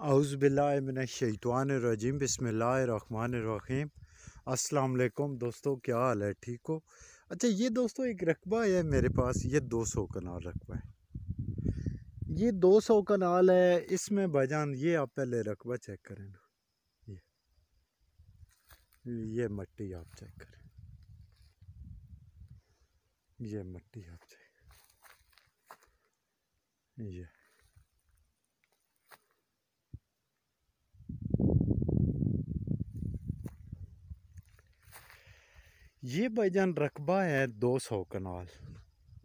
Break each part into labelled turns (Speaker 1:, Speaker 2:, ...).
Speaker 1: अउज़बिल्लाशैतवानरजीम बसमीम अस्सलाम दोस्तों क्या हाल है ठीक हो अच्छा ये दोस्तों एक रकबा है मेरे पास ये 200 कनाल रकबा है ये 200 कनाल है इसमें भाईजान ये आप पहले रकबा चेक करें ना ये ये मट्टी आप चेक करें ये मट्टी आप चेक ये ये भाईजान रकबा है 200 कनाल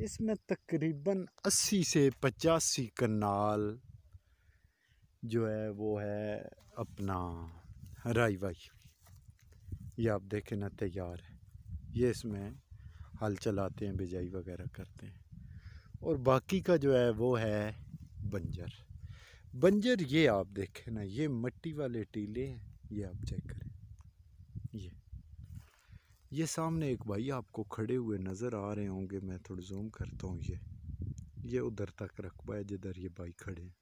Speaker 1: इसमें तकरीबन 80 से पचासी कनाल जो है वो है अपना राई वाई ये आप देखें ना तैयार है ये इसमें हल चलाते हैं बिजाई वगैरह करते हैं और बाकी का जो है वो है बंजर बंजर ये आप देखें ना ये मट्टी वाले टीले हैं ये आप चेक करें ये सामने एक भाई आपको खड़े हुए नज़र आ रहे होंगे मैं थोड़ा जूम करता हूँ ये ये उधर तक रकबा है जिधर ये भाई खड़े हैं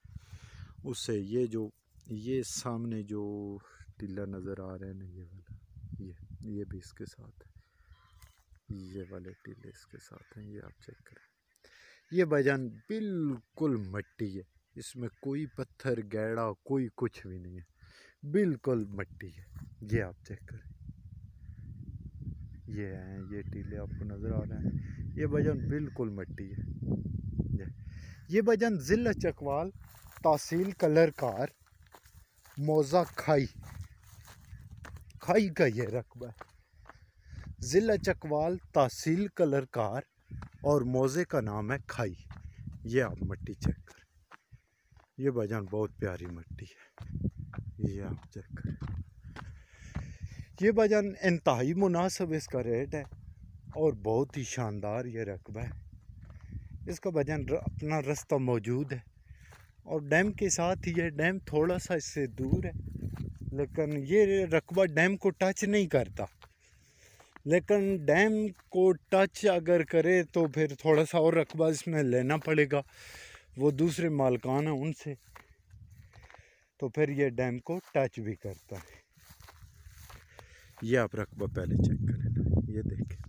Speaker 1: उससे ये जो ये सामने जो टीला नज़र आ रहे हैं ना ये वाला ये ये भी इसके साथ है ये वाले टीले इसके साथ हैं ये आप चेक करें ये भाईजान बिल्कुल मट्टी है इसमें कोई पत्थर गैड़ा कोई कुछ भी नहीं है बिल्कुल मट्टी है ये आप चेक करें ये हैं ये टीले आपको नज़र आ रहे हैं ये भजन बिल्कुल मिट्टी है ये भजन ज़िला चकवाल तहसील कलरकार मोज़ा खाई खाई का ये रकबा है ज़िला चकवाल तहसील कलरकार और मोज़े का नाम है खाई ये आप मिट्टी चेक करें ये भजन बहुत प्यारी मिट्टी है ये आप चेक करें ये भजन इंतहाई मुनासिब इसका रेट है और बहुत ही शानदार ये रकबा है इसका भजन अपना रास्ता मौजूद है और डैम के साथ ही यह डैम थोड़ा सा इससे दूर है लेकिन ये रकबा डैम को टच नहीं करता लेकिन डैम को टच अगर करे तो फिर थोड़ा सा और रकबा इसमें लेना पड़ेगा वो दूसरे मालकान हैं उनसे तो फिर ये डैम को टच भी करता है ये आप रकबा पहले चेक करें ये देखें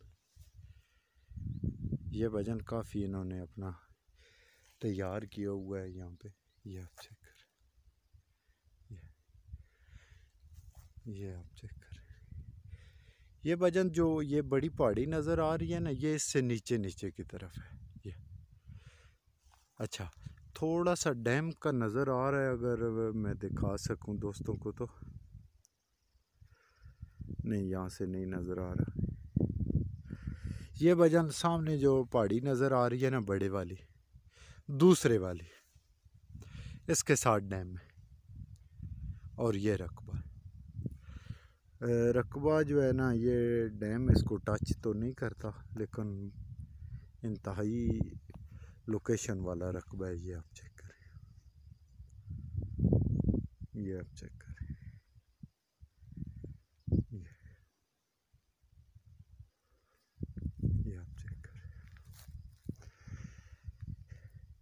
Speaker 1: ये वजन काफ़ी इन्होंने अपना तैयार किया हुआ है यहाँ पे ये आप चेक करें ये ये आप चेक करें ये वजन जो ये बड़ी पहाड़ी नज़र आ रही है ना ये इससे नीचे नीचे की तरफ है ये अच्छा थोड़ा सा डैम का नज़र आ रहा है अगर मैं दिखा सकूं दोस्तों को तो नहीं यहाँ से नहीं नज़र आ रहा ये भजन सामने जो पहाड़ी नज़र आ रही है ना बड़े वाली दूसरे वाली इसके साथ डैम में और ये रकबा रकबा जो है ना ये डैम इसको टच तो नहीं करता लेकिन इंतहाई लोकेशन वाला रकबा है ये आप चेक करें ये आप चेक करें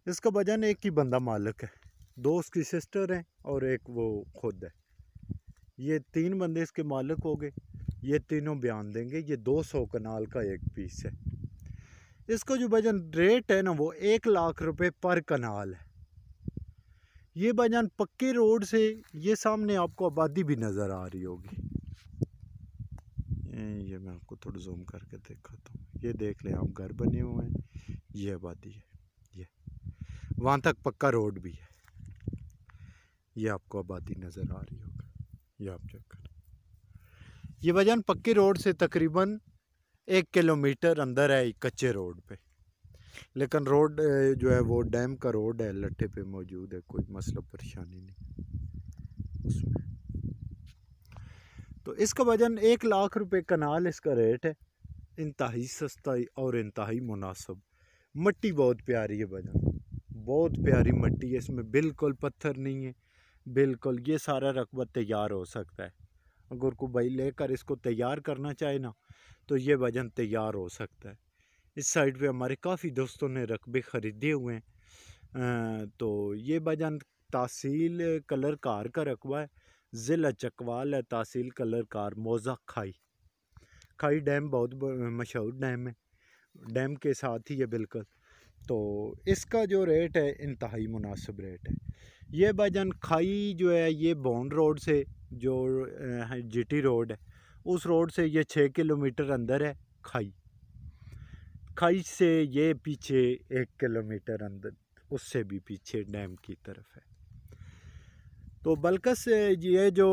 Speaker 1: इसका वजन एक ही बंदा मालिक है दो उसकी सिस्टर हैं और एक वो खुद है ये तीन बंदे इसके मालिक हो गए ये तीनों बयान देंगे ये दो सौ कनाल का एक पीस है इसका जो वजन रेट है ना वो एक लाख रुपए पर कनाल है ये वजन पक्के रोड से ये सामने आपको आबादी भी नज़र आ रही होगी ये मैं आपको थोड़ा जूम करके देखा था ये देख लें आप घर बने हुए हैं ये आबादी है वहाँ तक पक्का रोड भी है ये आपको आबादी नज़र आ रही होगी ये आप चेक करें ये वजन पक्के रोड से तकरीबन एक किलोमीटर अंदर है कच्चे रोड पे लेकिन रोड जो है वो डैम का रोड है लट्ठे पे मौजूद है कोई मसला परेशानी नहीं उसमें तो इसका वजन एक लाख रुपए कनाल इसका रेट है इंतहाई सस्ता और इंतहाई मुनासब मट्टी बहुत प्यारी है वजन बहुत प्यारी मट्टी है इसमें बिल्कुल पत्थर नहीं है बिल्कुल ये सारा रकबा तैयार हो सकता है अगर को भाई लेकर इसको तैयार करना चाहे ना तो ये वजन तैयार हो सकता है इस साइड पे हमारे काफ़ी दोस्तों ने रकबे ख़रीदे हुए हैं तो ये वजन तहसील कलर कार का रकबा है ज़िला चकवाल है तहसील कलर कार मोज़ा खाई खाई डैम बहुत मशहूर डैम है डैम के साथ ही है बिल्कुल तो इसका जो रेट है इंतहाई मुनासिब रेट है ये भाईजान खाई जो है ये बॉन्ड रोड से जो जीटी रोड है उस रोड से ये छः किलोमीटर अंदर है खाई खाई से ये पीछे एक किलोमीटर अंदर उससे भी पीछे डैम की तरफ है तो बल्कस ये जो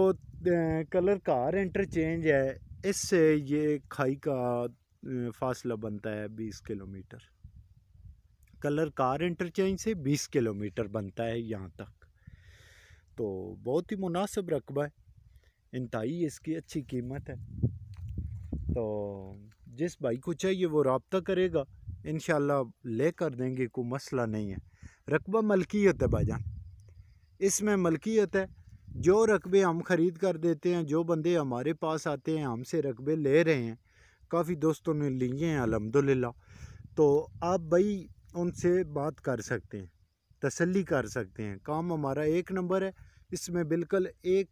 Speaker 1: कलर कार इंटरचेंज है इससे ये खाई का फासला बनता है बीस किलोमीटर कलर कार इंटरचेंज से 20 किलोमीटर बनता है यहाँ तक तो बहुत ही मुनासिब रकबा है इंतई इसकी अच्छी कीमत है तो जिस भाई को चाहिए वो रबता करेगा इन ले कर देंगे कोई मसला नहीं है रकबा मलकियत है भाईजान इसमें मलकियत है जो रकबे हम ख़रीद कर देते हैं जो बंदे हमारे पास आते हैं हमसे रकबे ले रहे हैं काफ़ी दोस्तों ने लिए हैं अलहमदिल्ला तो आप भाई उनसे बात कर सकते हैं तसल्ली कर सकते हैं काम हमारा एक नंबर है इसमें बिल्कुल एक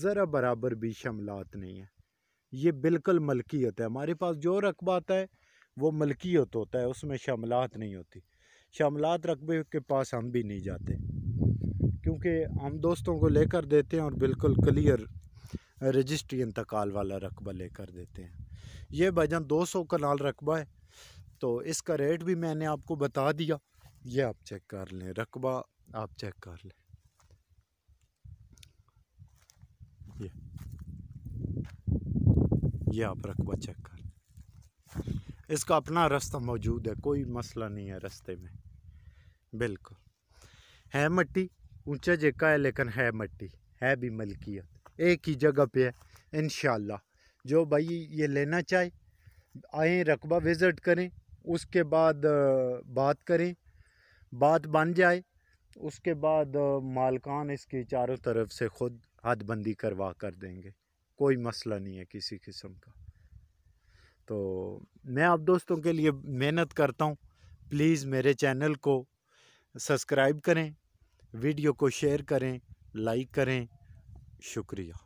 Speaker 1: ज़रा बराबर भी शमलात नहीं है ये बिल्कुल मलकियत है हमारे पास जो रकबा आता है वो मलकियत होता है उसमें शमलात नहीं होती शमलात रकबे के पास हम भी नहीं जाते क्योंकि हम दोस्तों को लेकर देते हैं और बिल्कुल क्लियर रजिस्ट्री इंतकाल वाला रकबा लेकर देते हैं ये दो 200 कनाल रकबा है तो इसका रेट भी मैंने आपको बता दिया ये आप चेक कर लें रकबा आप चेक कर लें ये ये आप रकबा चेक कर लें इसका अपना रास्ता मौजूद है कोई मसला नहीं है रास्ते में बिल्कुल है मट्टी ऊंचा जेका है लेकिन है मट्टी है भी मलकियत एक ही जगह पे है इन जो भाई ये लेना चाहे आए रकबा विज़िट करें उसके बाद बात करें बात बन जाए उसके बाद मालकान इसकी चारों तरफ से खुद हदबंदी करवा कर देंगे कोई मसला नहीं है किसी किस्म का तो मैं आप दोस्तों के लिए मेहनत करता हूँ प्लीज़ मेरे चैनल को सब्सक्राइब करें वीडियो को शेयर करें लाइक करें शुक्रिया